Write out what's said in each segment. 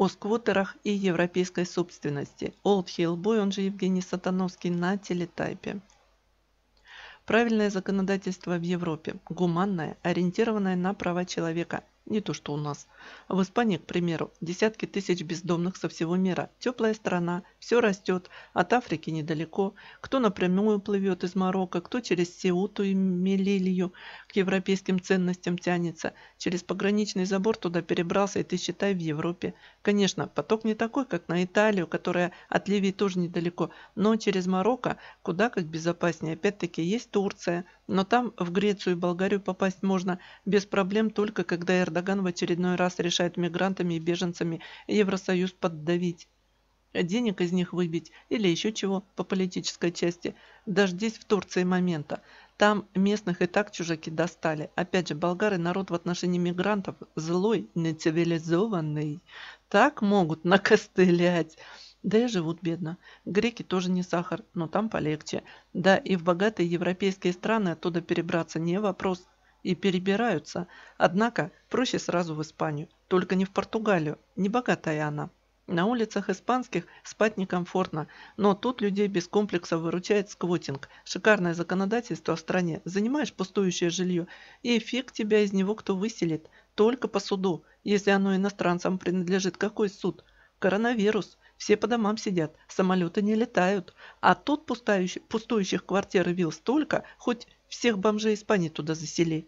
о сквотерах и европейской собственности. Old Hill Boy, он же Евгений Сатановский на телетайпе. Правильное законодательство в Европе, гуманное, ориентированное на права человека, не то, что у нас. В Испании, к примеру, десятки тысяч бездомных со всего мира. Теплая страна, все растет, от Африки недалеко. Кто напрямую плывет из Марокко, кто через Сеуту и Мелилью к европейским ценностям тянется. Через пограничный забор туда перебрался, и ты считай в Европе. Конечно, поток не такой, как на Италию, которая от Ливии тоже недалеко, но через Марокко куда как безопаснее. Опять-таки есть Турция, но там в Грецию и Болгарию попасть можно без проблем только когда Эрдоган Эрдоган в очередной раз решает мигрантами и беженцами Евросоюз поддавить. Денег из них выбить или еще чего по политической части. Дождись в Турции момента. Там местных и так чужаки достали. Опять же, болгары народ в отношении мигрантов злой, нецивилизованный. Так могут накостылять. Да и живут бедно. Греки тоже не сахар, но там полегче. Да и в богатые европейские страны оттуда перебраться не вопрос и перебираются. Однако проще сразу в Испанию, только не в Португалию, не богатая она. На улицах испанских спать некомфортно, но тут людей без комплекса выручает сквотинг. Шикарное законодательство в стране. Занимаешь пустующее жилье, и эффект тебя из него кто выселит. Только по суду, если оно иностранцам принадлежит. Какой суд? Коронавирус. Все по домам сидят, самолеты не летают. А тут пустующих, квартир и вилл столько, хоть всех бомжей Испании туда засели.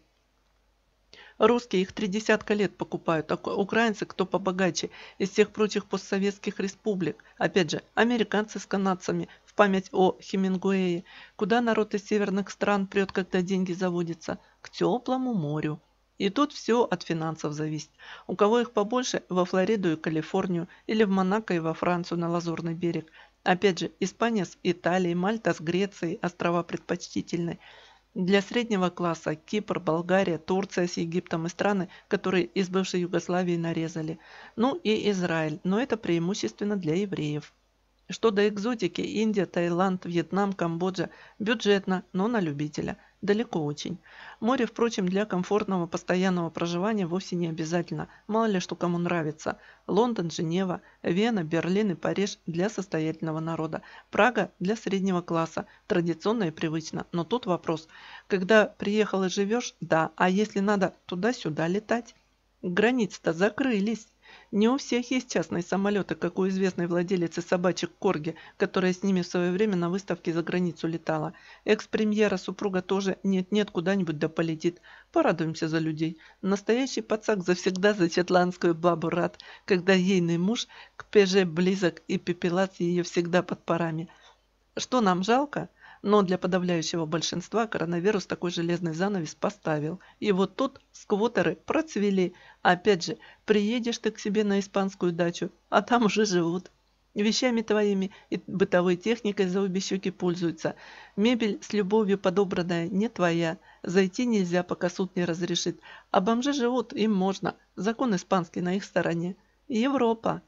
Русские их три десятка лет покупают, а украинцы кто побогаче из всех прочих постсоветских республик. Опять же, американцы с канадцами в память о Хемингуэе. Куда народ из северных стран прет, когда деньги заводятся? К теплому морю. И тут все от финансов зависит. У кого их побольше, во Флориду и Калифорнию, или в Монако и во Францию на Лазурный берег. Опять же, Испания с Италией, Мальта с Грецией, острова предпочтительные – для среднего класса Кипр, Болгария, Турция с Египтом и страны, которые из бывшей Югославии нарезали. Ну и Израиль, но это преимущественно для евреев. Что до экзотики, Индия, Таиланд, Вьетнам, Камбоджа – бюджетно, но на любителя – далеко очень. Море, впрочем, для комфортного постоянного проживания вовсе не обязательно, мало ли что кому нравится. Лондон, Женева, Вена, Берлин и Париж для состоятельного народа. Прага для среднего класса, традиционно и привычно. Но тут вопрос, когда приехал и живешь, да, а если надо туда-сюда летать? Границы-то закрылись. Не у всех есть частные самолеты, как у известной владелицы собачек Корги, которая с ними в свое время на выставке за границу летала. Экс-премьера супруга тоже нет-нет куда-нибудь да полетит. Порадуемся за людей. Настоящий пацак завсегда за шотландскую бабу рад, когда ейный муж к пеже близок и пепелац ее всегда под парами. Что нам жалко? Но для подавляющего большинства коронавирус такой железный занавес поставил. И вот тут сквотеры процвели. Опять же, приедешь ты к себе на испанскую дачу, а там уже живут. Вещами твоими и бытовой техникой за обе щеки пользуются. Мебель с любовью подобранная не твоя. Зайти нельзя, пока суд не разрешит. А бомжи живут, им можно. Закон испанский на их стороне. Европа.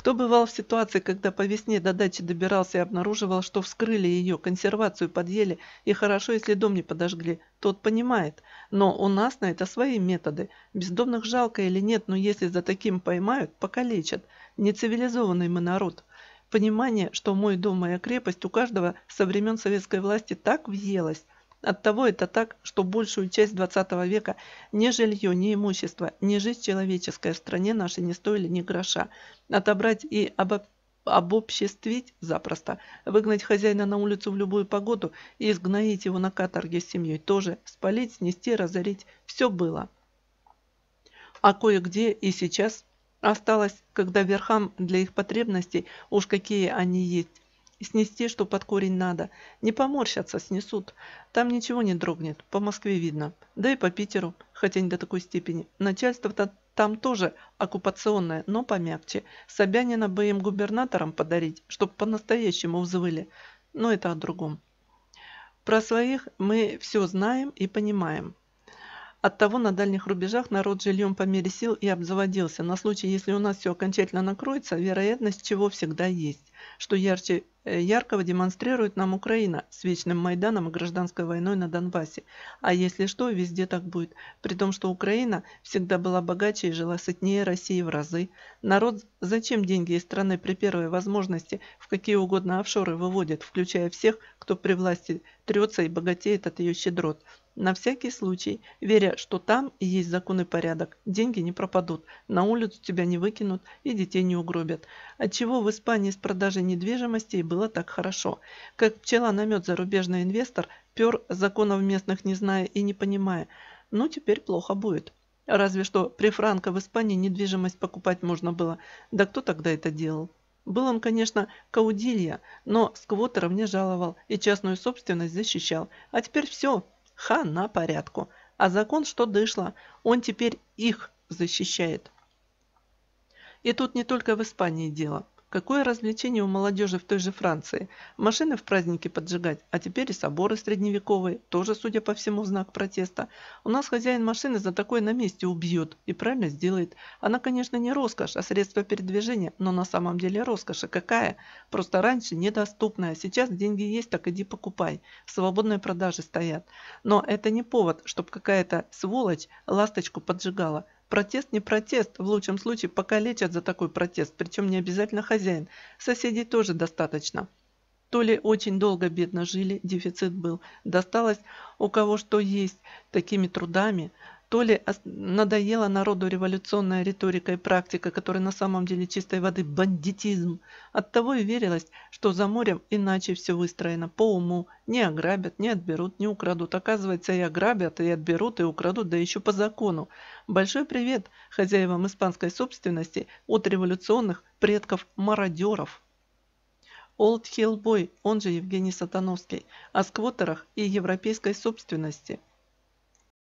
Кто бывал в ситуации, когда по весне до дачи добирался и обнаруживал, что вскрыли ее, консервацию подъели, и хорошо, если дом не подожгли, тот понимает. Но у нас на это свои методы. Бездомных жалко или нет, но если за таким поймают, покалечат. Нецивилизованный мы народ. Понимание, что мой дом, моя крепость, у каждого со времен советской власти так въелось – Оттого это так, что большую часть 20 века ни жилье, ни имущество, ни жизнь человеческая в стране нашей не стоили ни гроша. Отобрать и обоб... обобществить запросто, выгнать хозяина на улицу в любую погоду и изгноить его на каторге с семьей тоже, спалить, снести, разорить – все было. А кое-где и сейчас осталось, когда верхам для их потребностей, уж какие они есть, и снести, что под корень надо. Не поморщатся, снесут. Там ничего не дрогнет, по Москве видно. Да и по Питеру, хотя не до такой степени. Начальство-то там тоже оккупационное, но помягче. Собянина бы им губернатором подарить, чтоб по-настоящему взвыли. Но это о другом. Про своих мы все знаем и понимаем. Оттого на дальних рубежах народ жильем по мере сил и обзаводился, на случай, если у нас все окончательно накроется, вероятность чего всегда есть, что ярче э, яркого демонстрирует нам Украина с вечным Майданом и гражданской войной на Донбассе. А если что, везде так будет. При том, что Украина всегда была богаче и жила сытнее России в разы. Народ зачем деньги из страны при первой возможности в какие угодно офшоры выводит, включая всех, кто при власти трется и богатеет от ее щедрот – на всякий случай, веря, что там есть закон и порядок, деньги не пропадут, на улицу тебя не выкинут и детей не угробят. Отчего в Испании с продажей недвижимости было так хорошо. Как пчела на мед зарубежный инвестор, пер законов местных не зная и не понимая. Ну, теперь плохо будет. Разве что при Франко в Испании недвижимость покупать можно было. Да кто тогда это делал? Был он, конечно, каудилья, но сквотеров не жаловал и частную собственность защищал. А теперь все, хана порядку. А закон, что дышло, он теперь их защищает. И тут не только в Испании дело. Какое развлечение у молодежи в той же Франции? Машины в праздники поджигать, а теперь и соборы средневековые, тоже, судя по всему, знак протеста. У нас хозяин машины за такое на месте убьет и правильно сделает. Она, конечно, не роскошь, а средство передвижения, но на самом деле роскошь. И а какая? Просто раньше недоступная. А сейчас деньги есть, так иди покупай. В свободной продаже стоят. Но это не повод, чтобы какая-то сволочь ласточку поджигала. Протест не протест, в лучшем случае покалечат за такой протест, причем не обязательно хозяин, соседей тоже достаточно. То ли очень долго бедно жили, дефицит был, досталось у кого что есть, такими трудами, то ли надоела народу революционная риторика и практика, которая на самом деле чистой воды бандитизм. Оттого и верилось, что за морем иначе все выстроено, по уму. Не ограбят, не отберут, не украдут. Оказывается, и ограбят, и отберут, и украдут, да еще по закону. Большой привет хозяевам испанской собственности от революционных предков-мародеров. Олд Хиллбой, он же Евгений Сатановский, о сквотерах и европейской собственности –